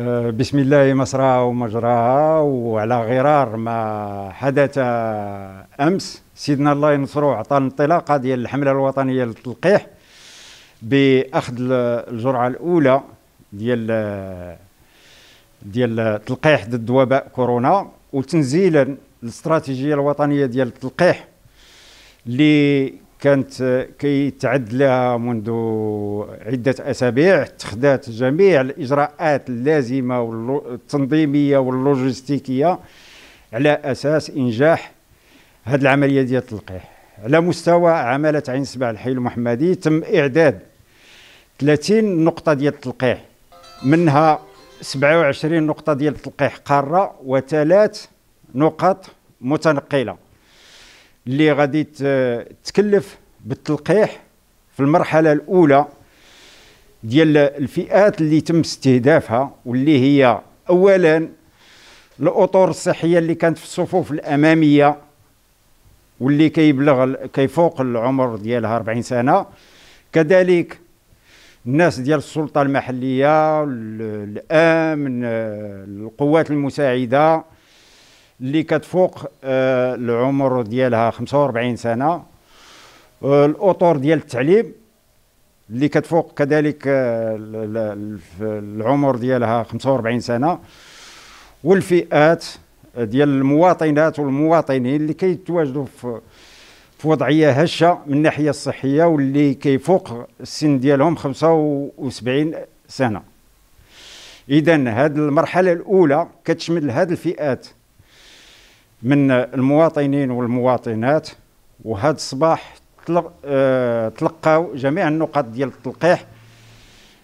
آه، بسم الله مسراها ومجراها وعلى غرار ما حدث امس سيدنا الله ينصرو عطى الانطلاقه ديال الحمله الوطنيه للتلقيح باخذ الجرعه الاولى ديال ديال التلقيح ضد وباء كورونا وتنزيلا الاستراتيجيه الوطنيه ديال التلقيح اللي كانت كيتعد لها منذ عدة أسابيع اتخذت جميع الإجراءات اللازمة والتنظيمية واللوجستيكية على أساس إنجاح هذه العملية ديال التلقيح على مستوى عمالة عين سبع الحي المحمدي تم إعداد 30 نقطة ديال التلقيح منها 27 نقطة ديال التلقيح قارة وثلاث نقط متنقلة اللي غادي تكلف بالتلقيح في المرحله الاولى ديال الفئات اللي تم استهدافها واللي هي اولا الاطر الصحيه اللي كانت في الصفوف الاماميه واللي كيبلغ كيفوق العمر ديالها 40 سنه كذلك الناس ديال السلطه المحليه الامن القوات المساعده اللي كتفوق آه، العمر ديالها 45 سنه آه، الاطور ديال التعليم اللي كتفوق كذلك آه، العمر ديالها 45 سنه والفئات ديال المواطنات والمواطنين اللي كيتواجدوا في في وضعيه هشه من الناحيه الصحيه واللي كيفوق السن ديالهم 75 سنه اذا هذه المرحله الاولى كتشمل هذه الفئات من المواطنين والمواطنات وهذا الصباح آه، تلقاو جميع النقط ديال التلقيح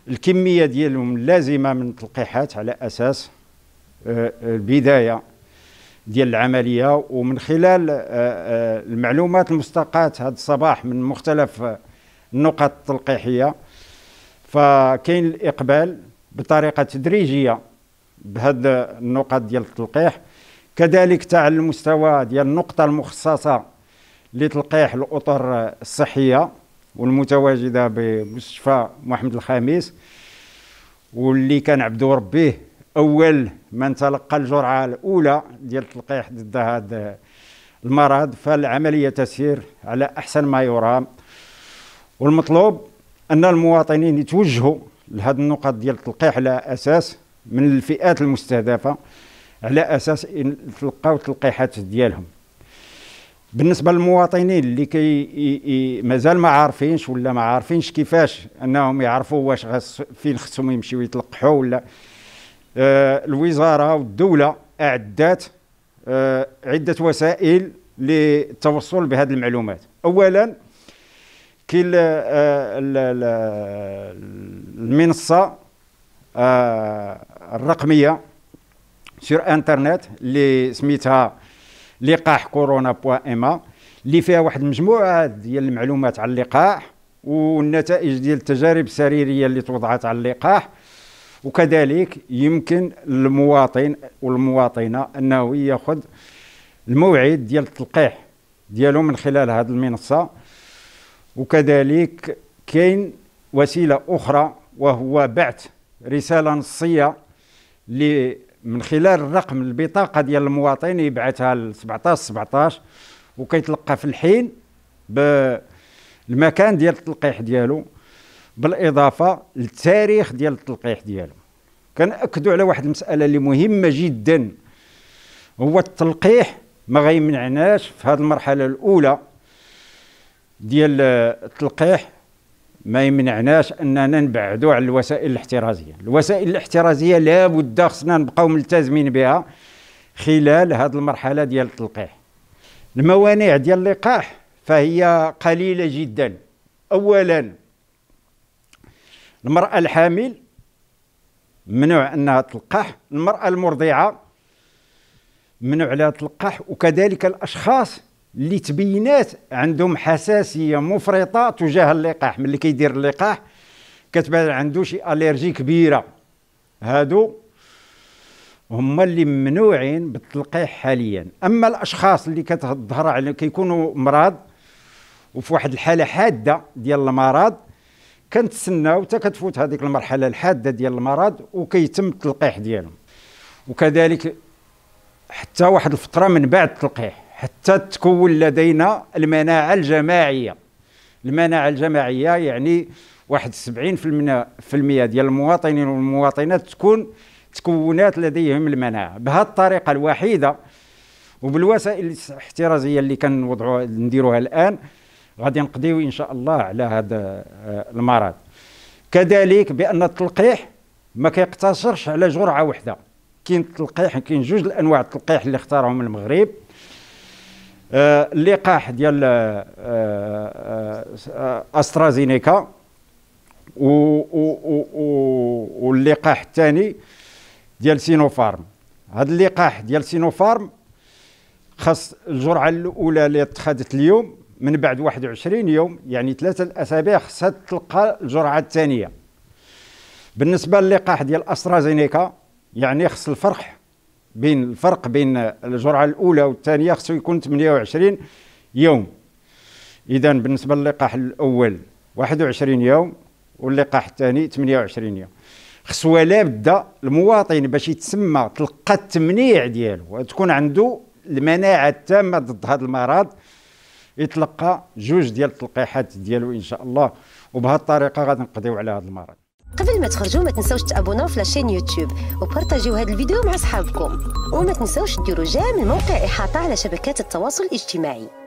الكميه ديالهم اللازمه من التلقيحات على اساس آه، البدايه ديال العمليه ومن خلال آه، المعلومات المستقاة هذا الصباح من مختلف النقط التلقيحيه فكاين الاقبال بطريقه تدريجيه بهذه النقط ديال التلقيح كذلك تاع المستوى ديال النقطة المخصصة لتلقيح الأطر الصحية والمتواجدة بمستشفى محمد الخامس واللي كان عبدو ربيه أول من تلقى الجرعة الأولى ديال التلقيح ضد هذا المرض فالعملية تسير على أحسن ما يرام والمطلوب أن المواطنين يتوجهوا لهذه النقط ديال التلقيح على أساس من الفئات المستهدفة على اساس تلقاو التلقيحات ديالهم بالنسبه للمواطنين اللي كي مازال ما عارفينش ولا ما عارفينش كيفاش انهم يعرفوا واش فين خصهم يمشيو يتلقحوا ولا آه، الوزاره والدوله اعدات آه، عده وسائل للتوصل بهذه المعلومات اولا كل آه، المنصه الرقميه سير انترنت اللي سميتها لقاح كورونا بوا اما اللي فيها واحد المجموعه ديال المعلومات على اللقاح والنتائج ديال التجارب السريريه اللي توضعت على اللقاح وكذلك يمكن للمواطن والمواطنه انه ياخذ الموعد ديال التلقيح ديالو من خلال هذه المنصه وكذلك كاين وسيله اخرى وهو بعث رساله نصيه من خلال الرقم البطاقه ديال المواطن يبعثها ل 17 17 وكيتلقى في الحين بالمكان ديال التلقيح ديالو بالاضافه للتاريخ ديال التلقيح ديالو كنأكدوا على واحد المساله اللي مهمه جدا هو التلقيح ما غيمنعناش في هذه المرحله الاولى ديال التلقيح ما يمنعناش اننا نبعدوا على الوسائل الاحترازيه الوسائل الاحترازيه لابد خصنا نبقاو ملتزمين بها خلال هذه المرحله ديال التلقيح الموانع ديال اللقاح فهي قليله جدا اولا المراه الحامل ممنوع انها تلقح المراه المرضعه ممنوع عليها تلقح وكذلك الاشخاص اللي تبينات عندهم حساسيه مفرطه تجاه اللقاح ملي كيدير اللقاح كتبان عنده شي اليرجي كبيره هادو هما اللي ممنوعين بالتلقيح حاليا اما الاشخاص اللي كتظهر على كيكونوا مرض وفي واحد الحاله حاده ديال المرض كنتسناو حتى كتفوت هذيك المرحله الحاده ديال المرض وكيتم التلقيح ديالهم وكذلك حتى واحد الفتره من بعد التلقيح حتى تكون لدينا المناعة الجماعية المناعة الجماعية يعني واحد المية ديال المواطنين والمواطنات تكون تكونات لديهم المناعة بهذه الطريقة الوحيدة وبالوسائل الاحترازية اللي كنوضعوها نديروها الآن غادي نقضيو إن شاء الله على هذا آه، المرض كذلك بأن التلقيح ما كيقتصرش على جرعة واحدة كاين التلقيح كاين جوج الانواع التلقيح اللي اختارهم المغرب اللقاح آه، ديال آه، آه، استرازينيكا و واللقاح الثاني ديال سينوفارم هذا اللقاح ديال سينوفارم خاص الجرعه الاولى اللي اتخذت اليوم من بعد 21 يوم يعني ثلاثه الاسابيع خصها تلقى الجرعه الثانيه بالنسبه للقاح ديال استرازينيكا يعني خص الفرح بين الفرق بين الجرعه الاولى والثانيه خصو يكون 28 يوم اذا بالنسبه للقاح الاول 21 يوم واللقاح الثاني 28 يوم خصو لابد المواطن باش يتسمى تلقى التمنيع ديالو وتكون عنده المناعه التامه ضد هذا المرض يتلقى جوج ديال التلقيحات ديالو ان شاء الله وبهذه الطريقه غادي نقضيو على هذا المرض قبل ما تخرجوا ما تنسوش تابوناو في لاشين يوتيوب وبارطاجيو هذا الفيديو مع صحابكم وما تنسوش ديروا جيم الموقع احاطه على شبكات التواصل الاجتماعي